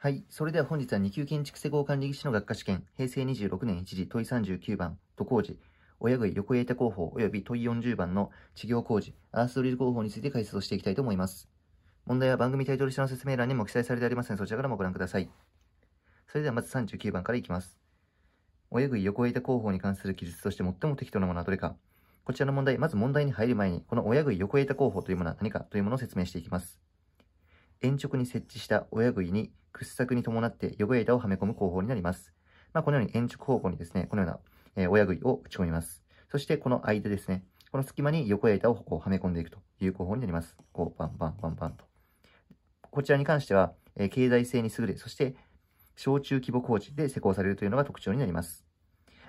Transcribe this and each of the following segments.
はい。それでは本日は2級建築施工管理技師の学科試験、平成26年1時問い39番、都工事、親食い横江板工法及び問い40番の地業工事、アースドリル工法について解説をしていきたいと思います。問題は番組タイトル下の説明欄にも記載されてありますので、そちらからもご覧ください。それではまず39番からいきます。親食い横江板工法に関する記述として最も適当なものはどれか。こちらの問題、まず問題に入る前に、この親食い横江板工法というものは何かというものを説明していきます。延直に設置した親いに掘削に伴って横分枝をはめ込む工法になります。まあ、このように延直方向にですね、このような、え親いを打ち込みます。そしてこの間ですね、この隙間に横枝をこうはめ込んでいくという工法になります。こう、バンバンバンバンと。こちらに関しては、え経済性に優れ、そして、小中規模工事で施工されるというのが特徴になります。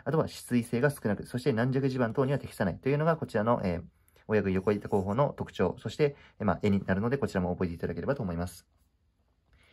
あとは、止水性が少なく、そして軟弱地盤等には適さないというのが、こちらの、えー親指横板工法の特徴、そして、まあ、絵になるので、こちらも覚えていただければと思います。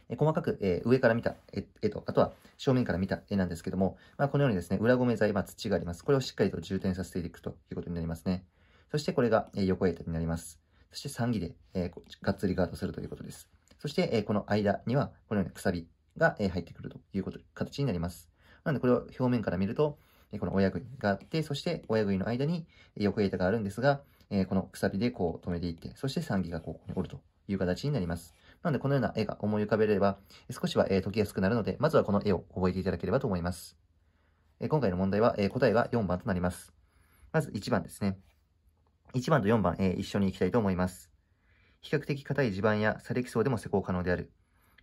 え細かく、えー、上から見た絵、と、あとは正面から見た絵なんですけども、まあ、このようにですね、裏米め材、まあ、土があります。これをしっかりと充填させていくということになりますね。そしてこれが、えー、横板になります。そして3木で、えー、がっつりガードするということです。そして、えー、この間には、このようなくさびが、えー、入ってくるということ、形になります。なので、これを表面から見ると、えこの親指があって、そして親指の間に横板があるんですが、えー、このくさびでこう留めていって、そして3ギがこう折るという形になります。なので、このような絵が思い浮かべれば、少しは、え解きやすくなるので、まずはこの絵を覚えていただければと思います。え今回の問題は、え答えが4番となります。まず1番ですね。1番と4番、え一緒に行きたいと思います。比較的硬い地盤や砂礫層でも施工可能である。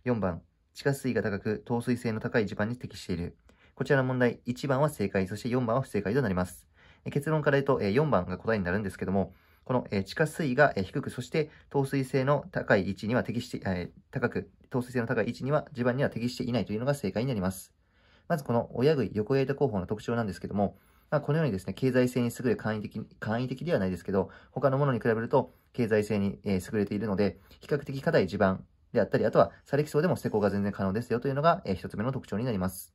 4番、地下水が高く、透水性の高い地盤に適している。こちらの問題、1番は正解、そして4番は不正解となります。結論から言うと、え4番が答えになるんですけども、この、え地下水位が、え低く、そして透水性の高い位置には適して、え高く、透水性の高い位置には地盤には適していないというのが正解になります。まずこの親食い、横枝工法の特徴なんですけども、まあ、このようにですね、経済性に優れ簡易的、簡易的ではないですけど、他のものに比べると経済性に、え優れているので、比較的硬い地盤であったり、あとは砂礫層でも施工が全然可能ですよというのが、えー、1つ目の特徴になります。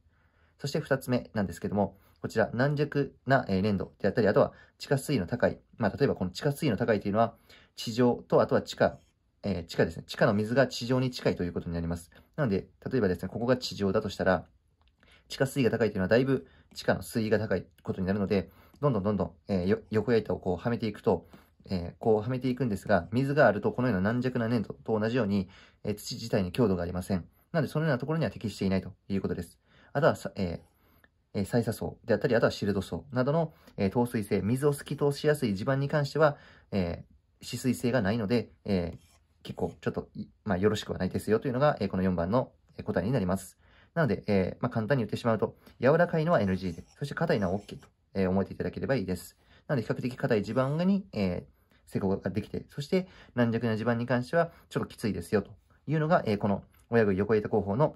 そして2つ目なんですけども、こちら、軟弱な粘土であったり、あとは地下水位の高い、まあ、例えばこの地下水位の高いというのは、地上と、あとは地下、えー、地下ですね。地下の水が地上に近いということになります。なので、例えばですね、ここが地上だとしたら、地下水位が高いというのは、だいぶ地下の水位が高いことになるので、どんどんどんどん、えー、横や板をこうはめていくと、えー、こうはめていくんですが、水があるとこのような軟弱な粘土と同じように、えー、土自体に強度がありません。なので、そのようなところには適していないということです。あとはええー、砂層であったり、あとはシルド層などの、えー、透水性、水を透き通しやすい地盤に関しては、えー、止水性がないので、えー、結構ちょっと、まあ、よろしくはないですよというのが、えー、この4番の答えになります。なので、えーまあ、簡単に言ってしまうと、柔らかいのは NG で、そして硬いのは OK と、えー、思えていただければいいです。なので、比較的硬い地盤に、えー、施工ができて、そして軟弱な地盤に関してはちょっときついですよというのが、えー、この親具横枝工法の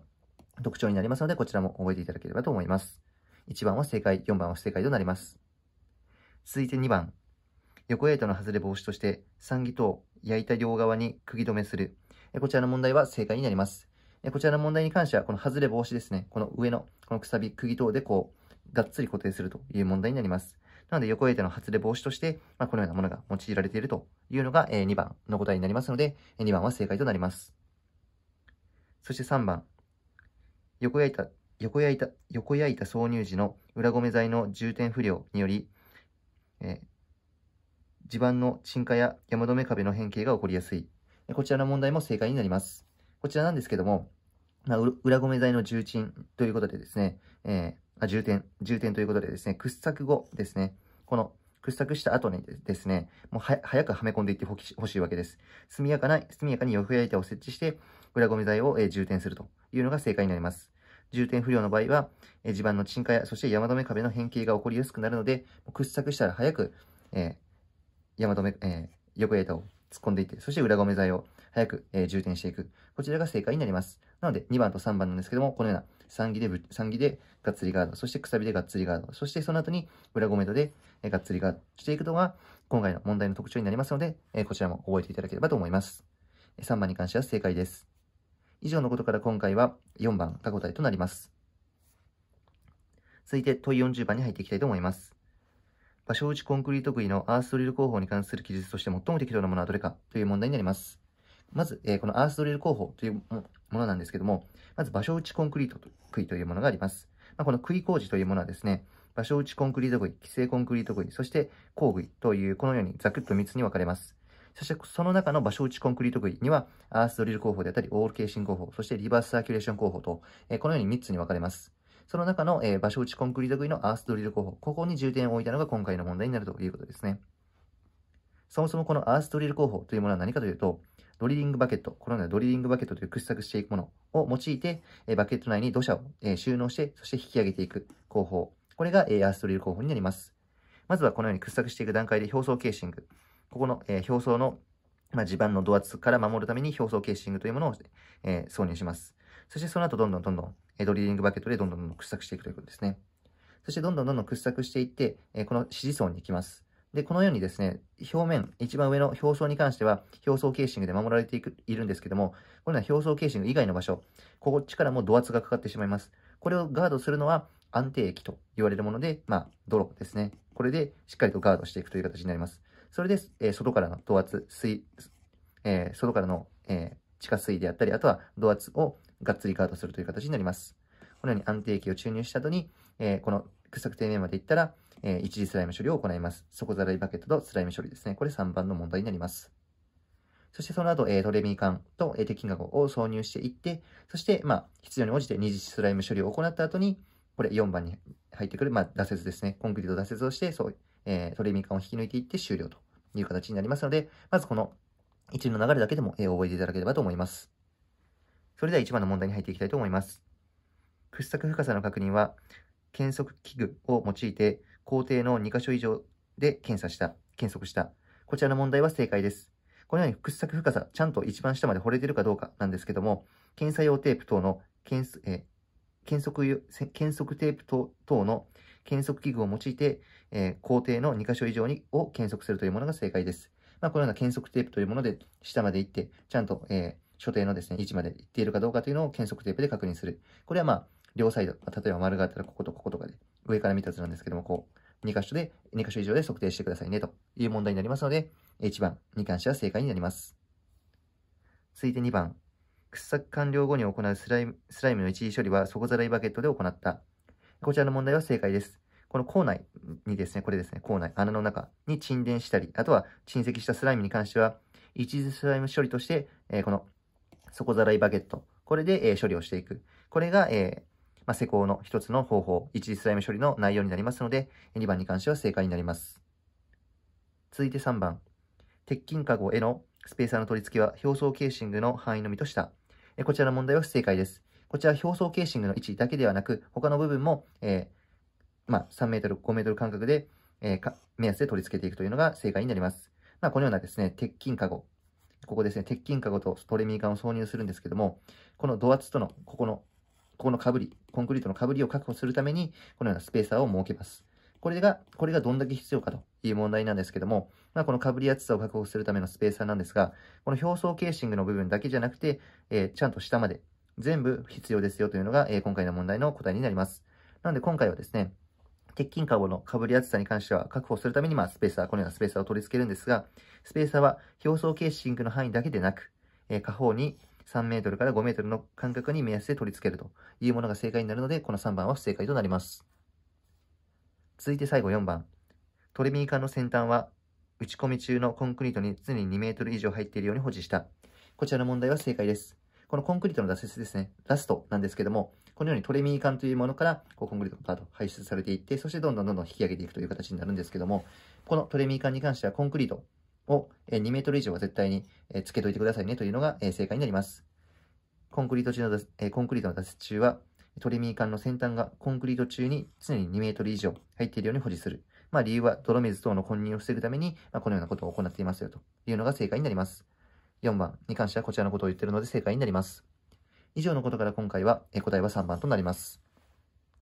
特徴になりますので、こちらも覚えていただければと思います。1番は正解、4番は不正解となります。続いて2番。横エイの外れ防止として、三義等、焼いた両側に釘止めする。こちらの問題は正解になります。こちらの問題に関しては、この外れ防止ですね。この上の、このくさび、釘等でこう、がっつり固定するという問題になります。なので、横エイの外れ防止として、まあ、このようなものが用いられているというのが、え2番の答えになりますので、2番は正解となります。そして3番。横焼い横焼いた、横焼いた挿入時の裏め材の充填不良により、え地盤の沈下や山止め壁の変形が起こりやすい。こちらの問題も正解になります。こちらなんですけども、まあ、裏め材の重鎮ということでですね、えー、あ重点、重点ということでですね、掘削後ですね、この掘削した後にですね、もうは早くはめ込んでいってほしいわけです。速やかな、速やかに横いたを設置して、裏め材を、えー、充填するというのが正解になります。重点不良の場合は、え地盤の沈下や、そして山止め壁の変形が起こりやすくなるので、掘削したら早く、えー、山止め、えー、横枝を突っ込んでいって、そして裏込め材を早く、えー、充填していく。こちらが正解になります。なので、2番と3番なんですけども、このような3ギで、ぶ、3ギでがっつりガード、そしてくさびでがっつりガード、そしてその後に裏込め戸で、えー、がっつりガードしていくのが、今回の問題の特徴になりますので、えー、こちらも覚えていただければと思います。3番に関しては正解です。以上のことから今回は4番が答えとなります。続いて問い40番に入っていきたいと思います。場所打ちコンクリート杭のアースドリル工法に関する記述として最も適当なものはどれかという問題になります。まず、えこのアースドリル工法というものなんですけども、まず場所打ちコンクリート杭というものがあります。まこの杭工事というものはですね、場所打ちコンクリート杭、規制コンクリート杭、そして工具というこのようにざくっと3つに分かれます。そしてその中の場所打ちコンクリート杭には、アースドリル工法であったり、オールケーシン工法、そしてリバースサーキュレーション工法と、えこのように3つに分かれます。その中の、え場所打ちコンクリート杭のアースドリル工法、ここに重点を置いたのが今回の問題になるということですね。そもそもこのアースドリル工法というものは何かというと、ドリリングバケット、このようなドリリングバケットという掘削していくものを用いて、えバケット内に土砂を、え収納して、そして引き上げていく工法。これが、えアースドリル工法になります。まずはこのように掘削していく段階で表層ケーシング。ここの、えー、表層の、まあ、地盤の度、圧から守るために表層ケーシングというものを、えー、挿入します。そしてその後どんどんどんどん、えドリーリングバケットでどんどんどんどん掘削していくということですね。そしてどんどんどんどん掘削していって、えこの支持層に行きます。で、このようにですね、表面、一番上の表層に関しては、表層ケーシングで守られていくいるんですけども、これは表層ケーシング以外の場所、こっちからも土圧がかかってしまいます。これをガードするのは安定液と言われるもので、まあ、泥ですね。これでしっかりとガードしていくという形になります。それで、えー、外からの等圧水、えー、外からの、え地下水であったり、あとは土圧をがっつりガードするという形になります。このように安定液を注入した後に、えこの掘削底面までいったら、え一次スライム処理を行います。底ざらいバケットとスライム処理ですね。これ3番の問題になります。そしてその後、えー、トレミ缶と、えー、鉄筋箱を挿入していって、そして、まあ、必要に応じて二次スライム処理を行った後に、これ4番に入ってくる、まあ、挫折ですね。コンクリート打折をして、そう、えー、トレミ缶を引き抜いていって終了という形になりますので、まずこの一連の流れだけでも、え覚えていただければと思います。それでは1番の問題に入っていきたいと思います。掘削深さの確認は、検測器具を用いて、工程の2箇所以上で検査した、検測した。こちらの問題は正解です。このように掘削深さ、ちゃんと一番下まで掘れてるかどうかなんですけども、検査用テープ等の検え検測、検測テープ等の検測器具を用いて、えー、工程の2箇所以上にを検測するというものが正解です。まあ、このような検測テープというもので、下まで行って、ちゃんと、えー、所定のですね、位置まで行っているかどうかというのを検測テープで確認する。これはまあ、両サイド、例えば丸があったらこことこことかで、上から見た図なんですけども、こう、2箇所で、2箇所以上で測定してくださいね、という問題になりますので、1番に関しては正解になります。続いて2番。掘削完了後に行うスライム、スライムの一時処理は底ざらいバケットで行った。こちらの問題は正解です。この口内にですね、これですね、口内、穴の中に沈殿したり、あとは沈積したスライムに関しては、一次スライム処理として、えー、この底ざらいバゲット、これで、えー、処理をしていく。これが、えー、まあ、施工の一つの方法、一次スライム処理の内容になりますので、2番に関しては正解になります。続いて3番。鉄筋加護へのスペーサーの取り付けは表層ケーシングの範囲のみとした。えこちらの問題は不正解です。こちら表層ケーシングの位置だけではなく、他の部分も、えーまあ、3メートル、5メートル間隔で、えー、目安で取り付けていくというのが正解になります。まあ、このようなですね、鉄筋カゴ。ここですね、鉄筋カゴとトレミー管を挿入するんですけども、この度、圧との、ここの、ここの被り、コンクリートの被りを確保するために、このようなスペーサーを設けます。これが、これがどんだけ必要かという問題なんですけども、まあ、この被り厚さを確保するためのスペーサーなんですが、この表層ケーシングの部分だけじゃなくて、えー、ちゃんと下まで全部必要ですよというのが、えー、今回の問題の答えになります。なので今回はですね、鉄筋カゴの被り厚さに関しては確保するために、まあ、スペーサー、このようなスペーサーを取り付けるんですが、スペーサーは表層ケーシングの範囲だけでなく、えー、下方に3メートルから5メートルの間隔に目安で取り付けるというものが正解になるので、この3番は不正解となります。続いて最後4番。トレミー管の先端は、打ち込み中のコンクリートに常に2メートル以上入っているように保持した。こちらの問題は正解です。このコンクリートの脱出ですね、ラストなんですけども、このようにトレミー管というものから、こうコンクリートがー排出されていって、そしてどんどんどんどん引き上げていくという形になるんですけども、このトレミー管に関してはコンクリートを2メートル以上は絶対につけといてくださいねというのが正解になります。コンクリート中の脱、コンクリートの脱出中は、トレミー管の先端がコンクリート中に常に2メートル以上入っているように保持する。まあ理由は泥水等の混入を防ぐために、まあ、このようなことを行っていますよというのが正解になります。4番に関してはこちらのことを言っているので正解になります。以上のことから今回は答えは3番となります。